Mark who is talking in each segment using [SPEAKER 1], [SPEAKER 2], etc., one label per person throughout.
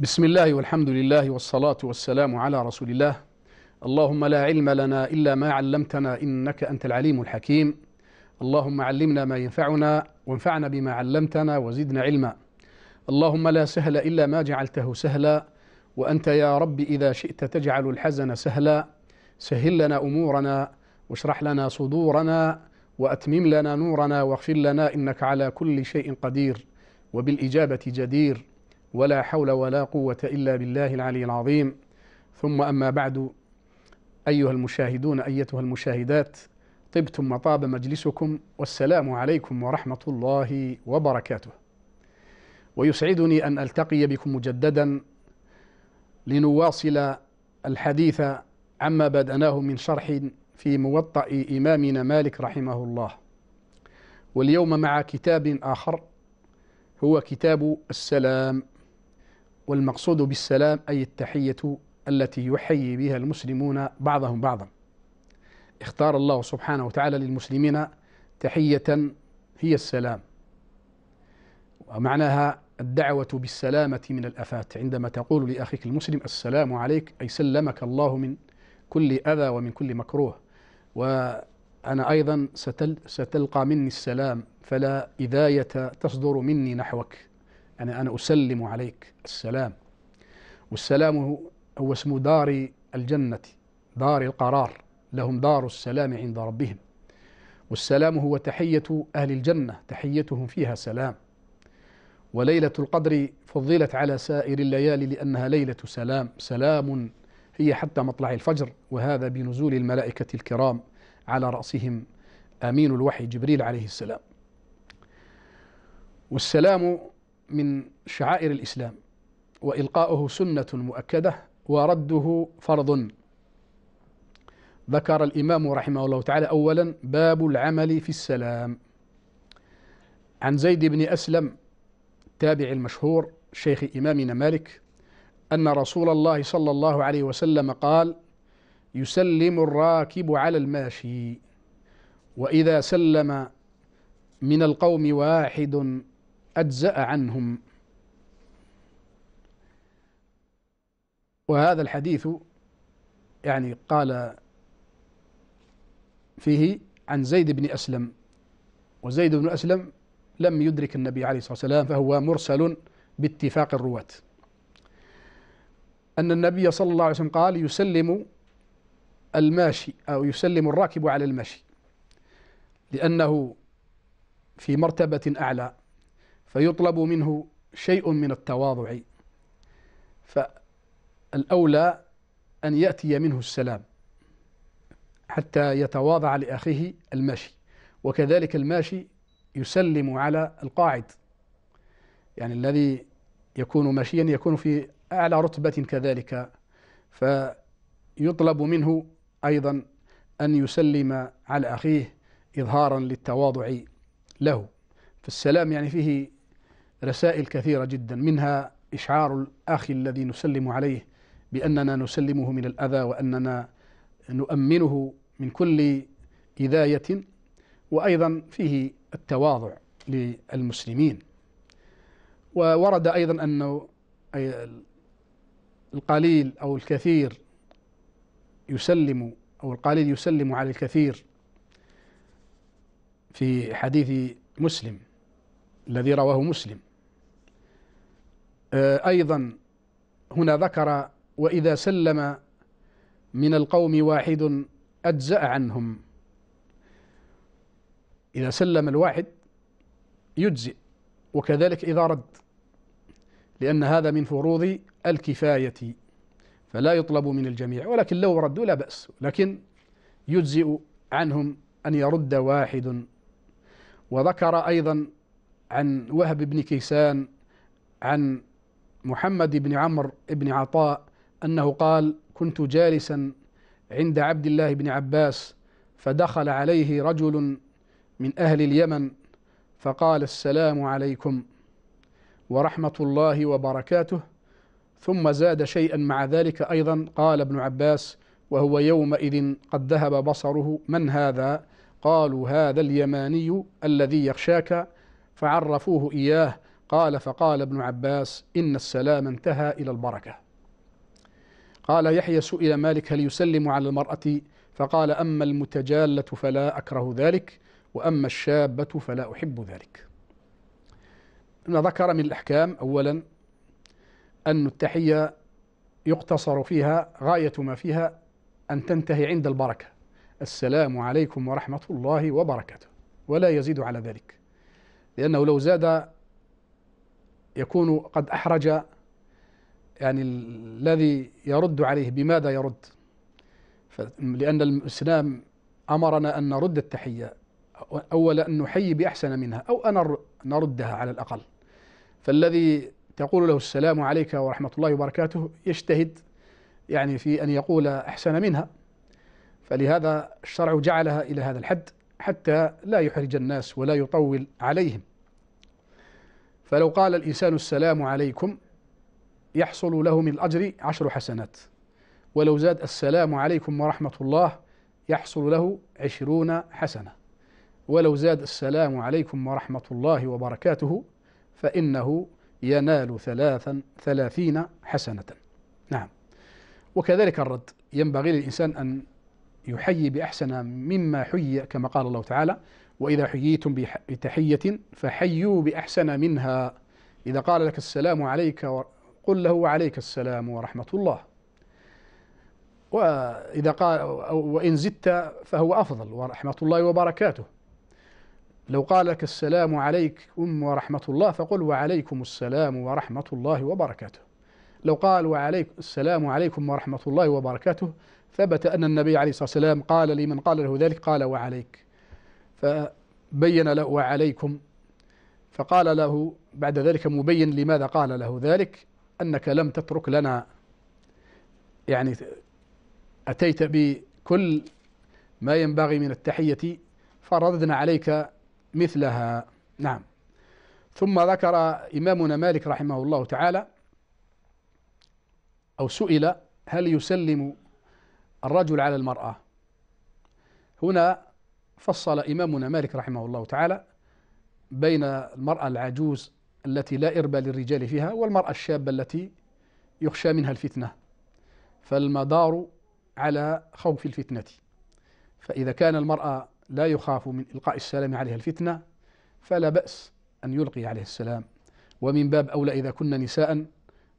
[SPEAKER 1] بسم الله والحمد لله والصلاة والسلام على رسول الله اللهم لا علم لنا إلا ما علمتنا إنك أنت العليم الحكيم اللهم علمنا ما ينفعنا وانفعنا بما علمتنا وزدنا علما اللهم لا سهل إلا ما جعلته سهلا وأنت يا رب إذا شئت تجعل الحزن سهلا سهل لنا أمورنا واشرح لنا صدورنا وأتمم لنا نورنا واغفر لنا إنك على كل شيء قدير وبالإجابة جدير ولا حول ولا قوة إلا بالله العلي العظيم ثم أما بعد أيها المشاهدون أيتها المشاهدات طبتم وطاب مجلسكم والسلام عليكم ورحمة الله وبركاته ويسعدني أن ألتقي بكم مجددا لنواصل الحديث عما بدأناه من شرح في موطأ إمامنا مالك رحمه الله واليوم مع كتاب آخر هو كتاب السلام والمقصود بالسلام أي التحية التي يحيي بها المسلمون بعضهم بعضا اختار الله سبحانه وتعالى للمسلمين تحية هي السلام ومعناها الدعوة بالسلامة من الأفات عندما تقول لأخيك المسلم السلام عليك أي سلمك الله من كل أذى ومن كل مكروه وأنا أيضا ستلقى مني السلام فلا إذاية تصدر مني نحوك أنا أنا أسلم عليك السلام والسلام هو اسم دار الجنة دار القرار لهم دار السلام عند ربهم والسلام هو تحية أهل الجنة تحيتهم فيها سلام وليلة القدر فضلت على سائر الليالي لأنها ليلة سلام سلام هي حتى مطلع الفجر وهذا بنزول الملائكة الكرام على رأسهم أمين الوحي جبريل عليه السلام والسلام من شعائر الإسلام وإلقاؤه سنة مؤكدة ورده فرض ذكر الإمام رحمه الله تعالى أولا باب العمل في السلام عن زيد بن أسلم تابع المشهور شيخ إمامنا مالك أن رسول الله صلى الله عليه وسلم قال يسلم الراكب على الماشي وإذا سلم من القوم واحد أجزأ عنهم وهذا الحديث يعني قال فيه عن زيد بن أسلم وزيد بن أسلم لم يدرك النبي عليه الصلاة والسلام فهو مرسل باتفاق الرواة أن النبي صلى الله عليه وسلم قال يسلم الماشي أو يسلم الراكب على المشي لأنه في مرتبة أعلى فيطلب منه شيء من التواضع فالأولى أن يأتي منه السلام حتى يتواضع لأخيه الماشي وكذلك الماشي يسلم على القاعد يعني الذي يكون ماشيا يكون في أعلى رتبة كذلك فيطلب منه أيضا أن يسلم على أخيه إظهارا للتواضع له فالسلام يعني فيه رسائل كثيرة جدا منها إشعار الأخ الذي نسلم عليه بأننا نسلمه من الأذى وأننا نؤمنه من كل إذاية وأيضا فيه التواضع للمسلمين وورد أيضا أنه القليل أو الكثير يسلم أو القليل يسلم على الكثير في حديث مسلم الذي رواه مسلم آه، أيضا هنا ذكر وإذا سلم من القوم واحد أجزأ عنهم إذا سلم الواحد يجزئ وكذلك إذا رد لأن هذا من فروض الكفاية فلا يطلب من الجميع ولكن لو ردوا لا بأس لكن يجزئ عنهم أن يرد واحد وذكر أيضا عن وهب بن كيسان عن محمد بن عمرو بن عطاء انه قال كنت جالسا عند عبد الله بن عباس فدخل عليه رجل من اهل اليمن فقال السلام عليكم ورحمه الله وبركاته ثم زاد شيئا مع ذلك ايضا قال ابن عباس وهو يومئذ قد ذهب بصره من هذا قالوا هذا اليماني الذي يخشاك فعرفوه اياه قال فقال ابن عباس إن السلام انتهى إلى البركة قال يحيى سئل مالك هل يسلم على المرأة فقال أما المتجالة فلا أكره ذلك وأما الشابة فلا أحب ذلك ذكر من الأحكام أولا أن التحية يقتصر فيها غاية ما فيها أن تنتهي عند البركة السلام عليكم ورحمة الله وبركاته ولا يزيد على ذلك لأنه لو زاد يكون قد احرج يعني الذي يرد عليه بماذا يرد لان الاسلام امرنا ان نرد التحيه اولا ان نحيي باحسن منها او ان نردها على الاقل فالذي تقول له السلام عليك ورحمه الله وبركاته يجتهد يعني في ان يقول احسن منها فلهذا الشرع جعلها الى هذا الحد حتى لا يحرج الناس ولا يطول عليهم فلو قال الإنسان السلام عليكم يحصل له من الأجر عشر حسنات ولو زاد السلام عليكم ورحمة الله يحصل له عشرون حسنة ولو زاد السلام عليكم ورحمة الله وبركاته فإنه ينال ثلاثا ثلاثين حسنة نعم وكذلك الرد ينبغي للإنسان أن يحيي بأحسن مما حيي كما قال الله تعالى وإذا حييتم بتحية فحيوا بأحسن منها إذا قال لك السلام عليك قل له وعليك السلام ورحمة الله وإذا قال وإن زدت فهو أفضل ورحمة الله وبركاته لو قال لك السلام عليكم ورحمة الله فقل وعليكم السلام ورحمة الله وبركاته لو قال وعليك السلام عليكم ورحمة الله وبركاته ثبت أن النبي عليه الصلاة والسلام قال لمن قال له ذلك قال وعليك فبين له وعليكم فقال له بعد ذلك مبين لماذا قال له ذلك أنك لم تترك لنا يعني أتيت بكل ما ينبغي من التحية فرددنا عليك مثلها نعم ثم ذكر إمامنا مالك رحمه الله تعالى أو سئل هل يسلم الرجل على المرأة هنا فصل إمامنا مالك رحمه الله تعالى بين المرأة العجوز التي لا إربى للرجال فيها والمرأة الشابة التي يخشى منها الفتنة فالمدار على خوف الفتنة فإذا كان المرأة لا يخاف من إلقاء السلام عليها الفتنة فلا بأس أن يلقي عليه السلام ومن باب أولى إذا كنا نساء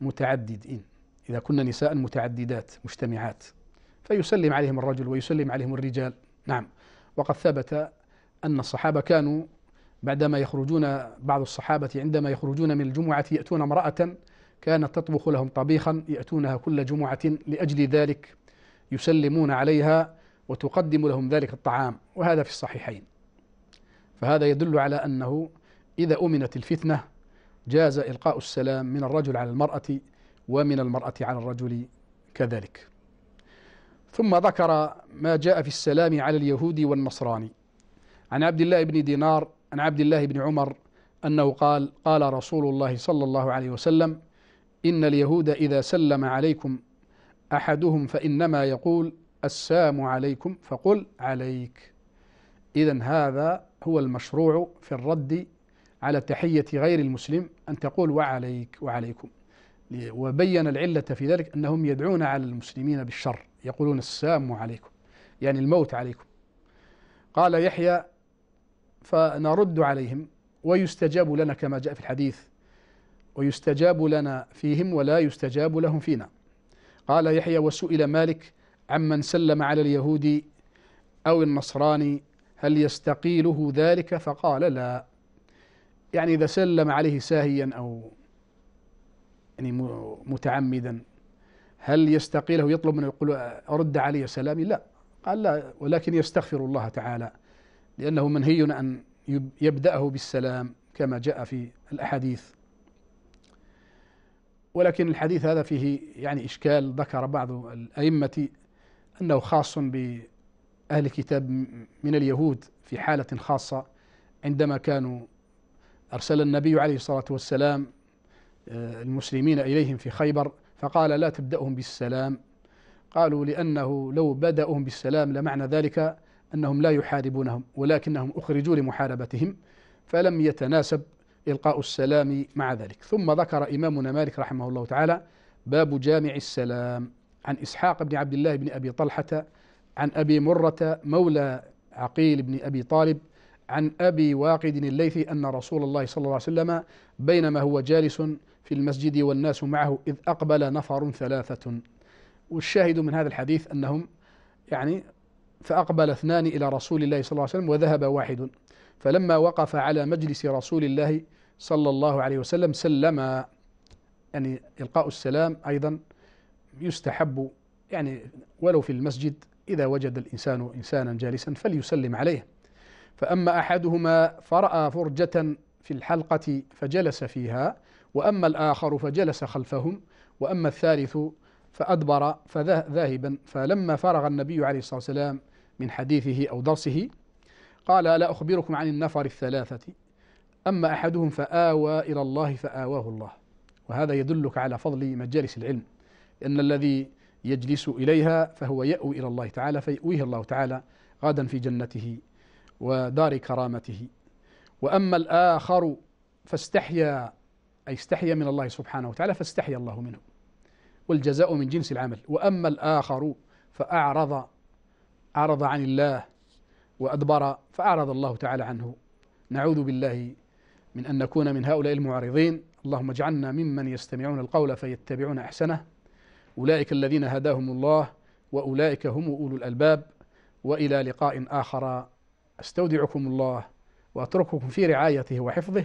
[SPEAKER 1] متعددين إذا كنا نساء متعددات مجتمعات فيسلم عليهم الرجل ويسلم عليهم الرجال نعم وقد ثبت أن الصحابة كانوا بعدما يخرجون بعض الصحابة عندما يخرجون من الجمعة يأتون امرأة كانت تطبخ لهم طبيخا يأتونها كل جمعة لأجل ذلك يسلمون عليها وتقدم لهم ذلك الطعام وهذا في الصحيحين فهذا يدل على أنه إذا أمنت الفتنة جاز إلقاء السلام من الرجل على المرأة ومن المرأة على الرجل كذلك ثم ذكر ما جاء في السلام على اليهود والنصراني عن عبد الله بن دينار عن عبد الله بن عمر أنه قال قال رسول الله صلى الله عليه وسلم إن اليهود إذا سلم عليكم أحدهم فإنما يقول السام عليكم فقل عليك إذا هذا هو المشروع في الرد على تحية غير المسلم أن تقول وعليك وعليكم وبين العلة في ذلك أنهم يدعون على المسلمين بالشر يقولون السام عليكم يعني الموت عليكم قال يحيى فنرد عليهم ويستجاب لنا كما جاء في الحديث ويستجاب لنا فيهم ولا يستجاب لهم فينا قال يحيى وسئل مالك عمن سلم على اليهود أو النصراني هل يستقيله ذلك فقال لا يعني إذا سلم عليه ساهيا أو يعني متعمدا هل يستقيله يطلب منه يقول أرد علي سلامي لا قال لا ولكن يستغفر الله تعالى لأنه منهي أن يبدأه بالسلام كما جاء في الأحاديث ولكن الحديث هذا فيه يعني إشكال ذكر بعض الأئمة أنه خاص بأهل الكتاب من اليهود في حالة خاصة عندما كانوا أرسل النبي عليه الصلاة والسلام آه، المسلمين إليهم في خيبر فقال لا تبدأهم بالسلام قالوا لأنه لو بدأهم بالسلام لمعنى ذلك أنهم لا يحاربونهم ولكنهم أخرجوا لمحاربتهم فلم يتناسب إلقاء السلام مع ذلك ثم ذكر إمامنا مالك رحمه الله تعالى باب جامع السلام عن إسحاق بن عبد الله بن أبي طلحة عن أبي مرة مولى عقيل بن أبي طالب عن أبي واقد الليثي أن رسول الله صلى الله عليه وسلم بينما هو جالس في المسجد والناس معه إذ أقبل نفر ثلاثة والشاهد من هذا الحديث أنهم يعني فأقبل اثنان إلى رسول الله صلى الله عليه وسلم وذهب واحد فلما وقف على مجلس رسول الله صلى الله عليه وسلم سلم يعني إلقاء السلام أيضا يستحب يعني ولو في المسجد إذا وجد الإنسان إنسانا جالسا فليسلم عليه فأما أحدهما فرأى فرجة في الحلقة فجلس فيها وأما الآخر فجلس خلفهم وأما الثالث فأدبر ذاهبا فلما فرغ النبي عليه الصلاة والسلام من حديثه أو درسه قال لا أخبركم عن النفر الثلاثة أما أحدهم فآوى إلى الله فآواه الله وهذا يدلك على فضل مجالس العلم أن الذي يجلس إليها فهو يأوي إلى الله تعالى فيأويه الله تعالى غدا في جنته ودار كرامته وأما الآخر فاستحيا أي استحيا من الله سبحانه وتعالى فاستحيا الله منه والجزاء من جنس العمل وأما الآخر فأعرض أعرض عن الله وأدبر فأعرض الله تعالى عنه نعوذ بالله من أن نكون من هؤلاء المعارضين اللهم اجعلنا ممن يستمعون القول فيتبعون أحسنه أولئك الذين هداهم الله وأولئك هم أولو الألباب وإلى لقاء آخر أستودعكم الله وأترككم في رعايته وحفظه